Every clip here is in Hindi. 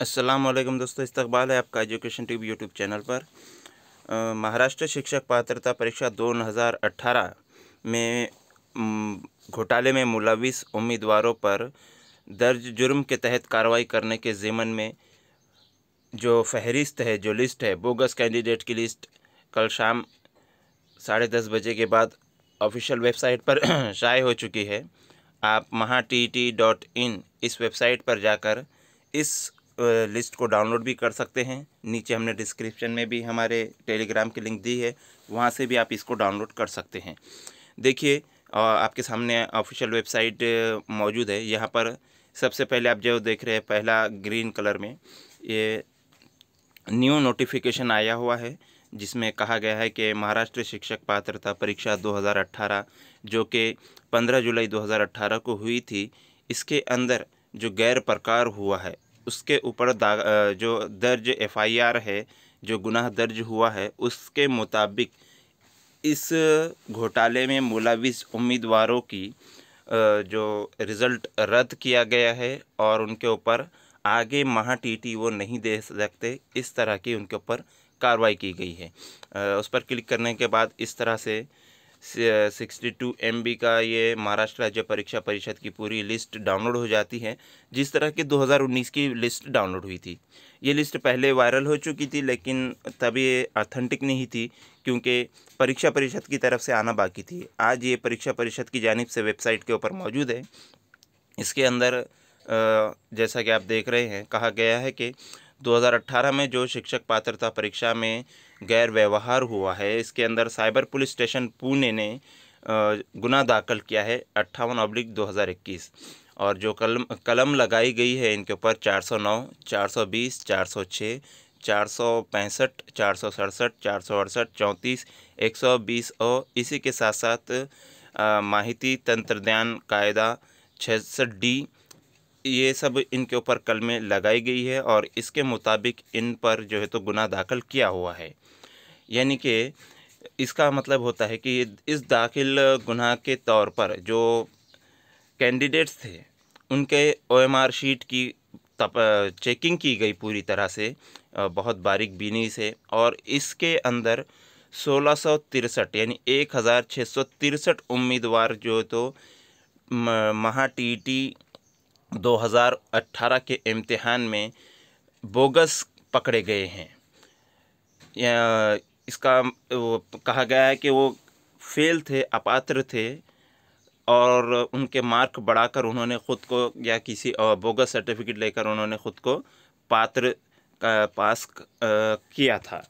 अस्सलाम वालेकुम दोस्तों इस्तकबाल है आपका एजुकेशन ट्यूब यूट्यूब चैनल पर महाराष्ट्र शिक्षक पात्रता परीक्षा 2018 में घोटाले में मुलविस उम्मीदवारों पर दर्ज जुर्म के तहत कार्रवाई करने के ज़िमन में जो फहरिस्त है जो लिस्ट है बोगस कैंडिडेट की लिस्ट कल शाम साढ़े दस बजे के बाद ऑफिशियल वेबसाइट पर शाये हो चुकी है आप महा टी टी डॉट इन इस वेबसाइट पर जाकर इस लिस्ट को डाउनलोड भी कर सकते हैं नीचे हमने डिस्क्रिप्शन में भी हमारे टेलीग्राम की लिंक दी है वहाँ से भी आप इसको डाउनलोड कर सकते हैं देखिए आपके सामने ऑफिशियल वेबसाइट मौजूद है यहाँ पर सबसे पहले आप जो देख रहे हैं पहला ग्रीन कलर में ये न्यू नोटिफिकेशन आया हुआ है जिसमें कहा गया है कि महाराष्ट्र शिक्षक पात्रता परीक्षा 2018 जो कि 15 जुलाई 2018 को हुई थी इसके अंदर जो गैर प्रकार हुआ है उसके ऊपर जो दर्ज एफआईआर है जो गुनाह दर्ज हुआ है उसके मुताबिक इस घोटाले में मुलविस उम्मीदवारों की जो रिज़ल्ट रद्द किया गया है और उनके ऊपर आगे महा टीटी वो नहीं दे सकते इस तरह की उनके ऊपर कार्रवाई की गई है उस पर क्लिक करने के बाद इस तरह से सिक्सटी टू एम बी का ये महाराष्ट्र राज्य परीक्षा परिषद की पूरी लिस्ट डाउनलोड हो जाती है जिस तरह की 2019 की लिस्ट डाउनलोड हुई थी ये लिस्ट पहले वायरल हो चुकी थी लेकिन तभी ये ऑथेंटिक नहीं थी क्योंकि परीक्षा परिषद की तरफ से आना बाकी थी आज ये परीक्षा परिषद की जानब से वेबसाइट के ऊपर मौजूद है इसके अंदर जैसा कि आप देख रहे हैं कहा गया है कि 2018 में जो शिक्षक पात्रता परीक्षा में गैर व्यवहार हुआ है इसके अंदर साइबर पुलिस स्टेशन पुणे ने गुना दाखिल किया है अट्ठावन अब्लिक दो और जो कलम कलम लगाई गई है इनके ऊपर 409, 420, 406, 465, 467, 468, 34, 120 और इसी के साथ साथ माहिती तंत्रज्ञान कायदा छसठ डी ये सब इनके ऊपर कल में लगाई गई है और इसके मुताबिक इन पर जो है तो गुना दाखिल किया हुआ है यानी कि इसका मतलब होता है कि इस दाखिल गुना के तौर पर जो कैंडिडेट्स थे उनके ओएमआर शीट की तप चेकिंग की गई पूरी तरह से बहुत बारीक बीनी से और इसके अंदर सोलह सौ तिरसठ यानी एक हज़ार छः सौ तिरसठ उम्मीदवार जो तो महा टी टी 2018 के इम्तिहान में बोगस पकड़े गए हैं इसका कहा गया है कि वो फेल थे अपात्र थे और उनके मार्क बढ़ाकर उन्होंने ख़ुद को या किसी बोगस सर्टिफिकेट लेकर उन्होंने ख़ुद को पात्र पास किया था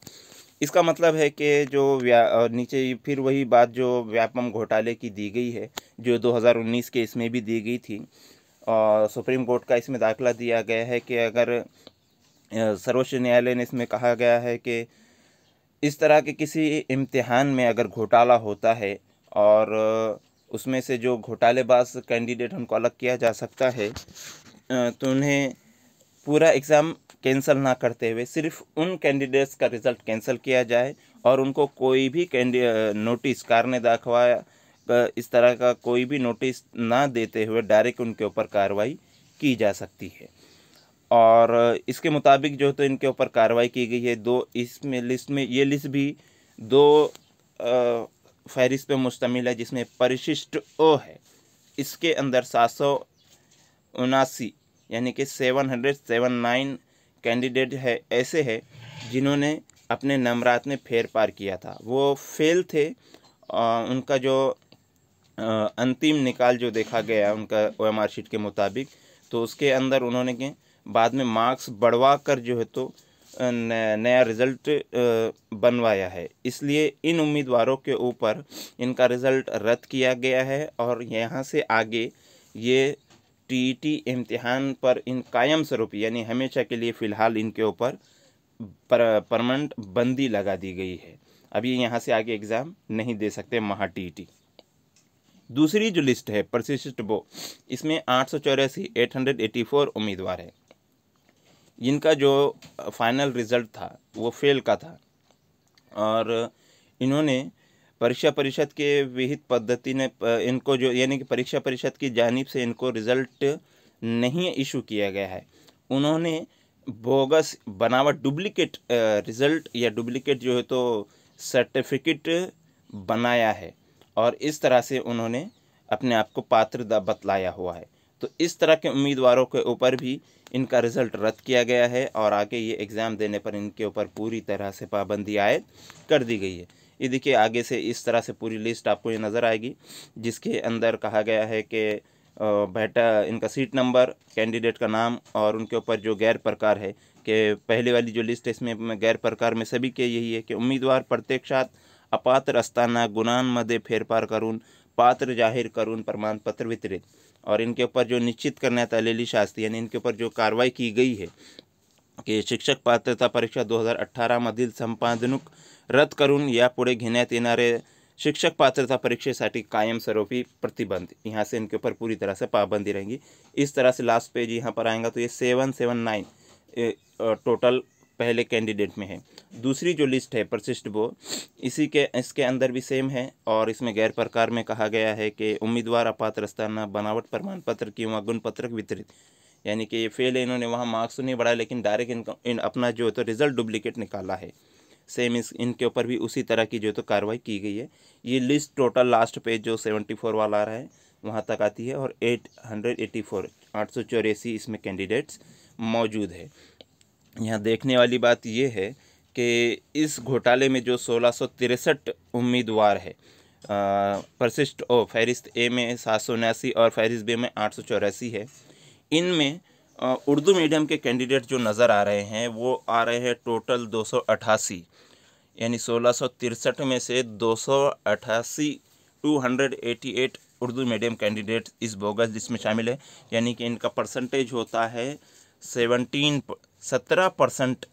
इसका मतलब है कि जो नीचे फिर वही बात जो व्यापम घोटाले की दी गई है जो 2019 के इसमें भी दी गई थी और सुप्रीम कोर्ट का इसमें दाखिला दिया गया है कि अगर सर्वोच्च न्यायालय ने इसमें कहा गया है कि इस तरह के किसी इम्तिहान में अगर घोटाला होता है और उसमें से जो घोटालेबाज कैंडिडेट उनको अलग किया जा सकता है तो उन्हें पूरा एग्ज़ाम कैंसिल ना करते हुए सिर्फ उन कैंडिडेट्स का रिज़ल्ट कैंसिल किया जाए और उनको कोई भी कैंडि नोटिस कारने दाखवाया दाखवा पर इस तरह का कोई भी नोटिस ना देते हुए डायरेक्ट उनके ऊपर कार्रवाई की जा सकती है और इसके मुताबिक जो तो इनके ऊपर कार्रवाई की गई है दो इसमें लिस्ट में ये लिस्ट भी दो फहरिस्त पर मुश्तमिल है जिसमें परिशिष्ट ओ है इसके अंदर सात सौ उनासी यानी कि seven hundred seven nine candidate है ऐसे है जिन्होंने अपने नंबरात में फेर पार किया था वो फेल थे आ, उनका जो अंतिम निकाल जो देखा गया उनका ओ एम शीट के मुताबिक तो उसके अंदर उन्होंने के बाद में मार्क्स बढ़वा कर जो है तो नया रिज़ल्ट बनवाया है इसलिए इन उम्मीदवारों के ऊपर इनका रिज़ल्ट रद्द किया गया है और यहाँ से आगे ये टीईटी e इम्तिहान पर इन कायम स्वरूप यानी हमेशा के लिए फ़िलहाल इनके ऊपर परमानेंट बंदी लगा दी गई है अभी यहाँ से आगे एग्ज़ाम नहीं दे सकते महा टीईटी दूसरी जो लिस्ट है प्रशिष्ट वो इसमें आठ सौ चौरासी एट हंड्रेड फोर उम्मीदवार है जिनका जो फाइनल रिजल्ट था वो फेल का था और इन्होंने परीक्षा परिषद के विहित पद्धति ने इनको जो यानी कि परीक्षा परिषद की जानब से इनको रिज़ल्ट नहीं इशू किया गया है उन्होंने बोगस बनावट डुप्लीकेट रिज़ल्ट या डुप्लीकेट जो है तो सर्टिफिकेट बनाया है और इस तरह से उन्होंने अपने आप को पात्र बतलाया हुआ है तो इस तरह के उम्मीदवारों के ऊपर भी इनका रिज़ल्ट रद्द किया गया है और आगे ये एग्ज़ाम देने पर इनके ऊपर पूरी तरह से पाबंदी आयद कर दी गई है ये देखिए आगे से इस तरह से पूरी लिस्ट आपको ये नज़र आएगी जिसके अंदर कहा गया है कि बैठा इनका सीट नंबर कैंडिडेट का नाम और उनके ऊपर जो गैर प्रकार है कि पहले वाली जो लिस्ट है इसमें गैर प्रकार में सभी के यही है कि उम्मीदवार प्रत्यक्षात अपात्र असताना गुणांमध्ये फेरफार करून पात्र जाहीर करून प्रमाणपत्र वितरित और इनके ऊपर जो निश्चित करण्यात आलेली शास्ती यानी इनके ऊपर जो कार्रवाई की गई है की शिक्षक पात्रता परीक्षा दो अठारह मधील संपादनुक रद्द करून यापुढे घेण्यात येणारे शिक्षक पात्रता परीक्षेसाठी कायम स्वरूपी प्रतिबंध यहाँ से इनके ऊपर पूरी तरह से पाबंदी रहेंगी इस तरह से लास्ट पेज यहाँ पर आएगा तो ये सेवन सेवन नाइन टोटल पहले कैंडिडेट में है दूसरी जो लिस्ट है प्रशिष्ट वो इसी के इसके अंदर भी सेम है और इसमें गैर प्रकार में कहा गया है कि उम्मीदवार अपात्र स्थाना बनावट प्रमाण पत्र गुण पत्र वितरित यानी कि ये फेल है इन्होंने वहाँ मार्क्स तो नहीं बढ़ाया लेकिन डायरेक्ट इनका इन अपना जो है तो रिज़ल्ट डुप्लिकेट निकाला है सेम इस इनके ऊपर भी उसी तरह की जो है तो कार्रवाई की गई है ये लिस्ट टोटल लास्ट पेज जो सेवेंटी फोर वाला आ रहा है वहाँ तक आती है और एट हंड्रेड एटी फोर आठ सौ चौरासी इसमें कैंडिडेट्स मौजूद है यहाँ देखने वाली बात यह है कि इस घोटाले में जो सोलह उम्मीदवार है परसिस्ट ओ फहरिस्त ए में सात सौ उन्यासी और फहरिस्त बे में आठ सौ चौरासी है इनमें उर्दू मीडियम के कैंडिडेट जो नज़र आ रहे हैं वो आ रहे हैं टोटल दो सौ अट्ठासी यानी सोलह सौ तिरसठ में से दो सौ two hundred eighty eight Urdu medium candidate इस बोगस जिसमें शामिल है यानी कि इनका परसेंटेज होता है सेवनटीन सत्रह परसेंट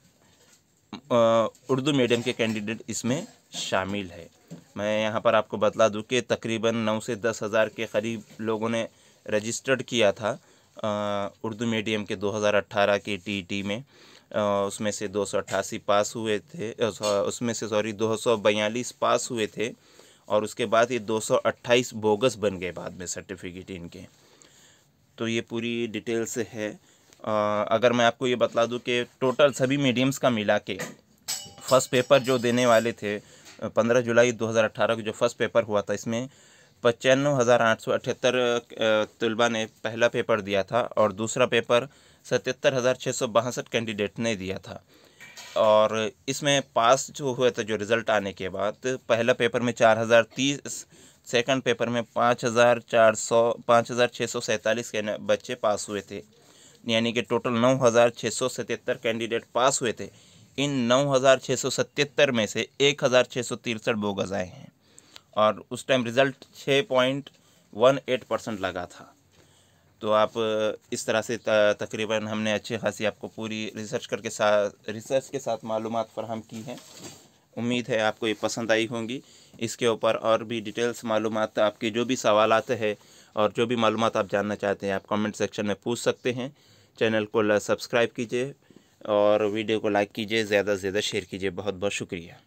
उर्दू मीडियम के कैंडिडेट इसमें शामिल है मैं यहाँ पर आपको बतला दूँ कि तकरीबन नौ से दस हज़ार के करीब लोगों ने रजिस्टर्ड किया था उर्दू मीडियम के 2018 के टीटी में उसमें से दो पास हुए थे उसमें से सॉरी दो पास हुए थे और उसके बाद ये 228 बोगस बन गए बाद में सर्टिफिकेट इनके तो ये पूरी डिटेल्स है अगर मैं आपको ये बतला दूँ कि टोटल सभी मीडियम्स का मिला के फर्स्ट पेपर जो देने वाले थे पंद्रह जुलाई 2018 को जो फर्स्ट पेपर हुआ था इसमें पचानवे हज़ार आठ सौ अठहत्तर तलबा ने पहला पेपर दिया था और दूसरा पेपर सतहत्तर हज़ार छः सौ बासठ कैंडिडेट ने दिया था और इसमें पास जो हुआ था जो रिज़ल्ट आने के बाद पहला पेपर में चार हज़ार तीस सेकेंड पेपर में पाँच हज़ार चार सौ पाँच हज़ार छः सौ सैंतालीस के बच्चे पास हुए थे यानी कि टोटल नौ हज़ार छः सौ सतहत्तर कैंडिडेट पास हुए थे इन नौ हज़ार छः सौ सतहत्तर में से एक हज़ार छः सौ तिरसठ बोगस आए हैं और उस टाइम रिज़ल्ट छः पॉइंट वन एट परसेंट लगा था तो आप इस तरह से तकरीबन हमने अच्छी खासी आपको पूरी रिसर्च करके साथ रिसर्च के साथ मालूम फरहम की हैं उम्मीद है आपको ये पसंद आई होंगी इसके ऊपर और भी डिटेल्स मालूम आपके जो भी सवाल है और जो भी मालूम आप जानना चाहते हैं आप कमेंट सेक्शन में पूछ सकते हैं चैनल को सब्सक्राइब कीजिए और वीडियो को लाइक कीजिए ज़्यादा से ज़्यादा शेयर कीजिए बहुत बहुत शुक्रिया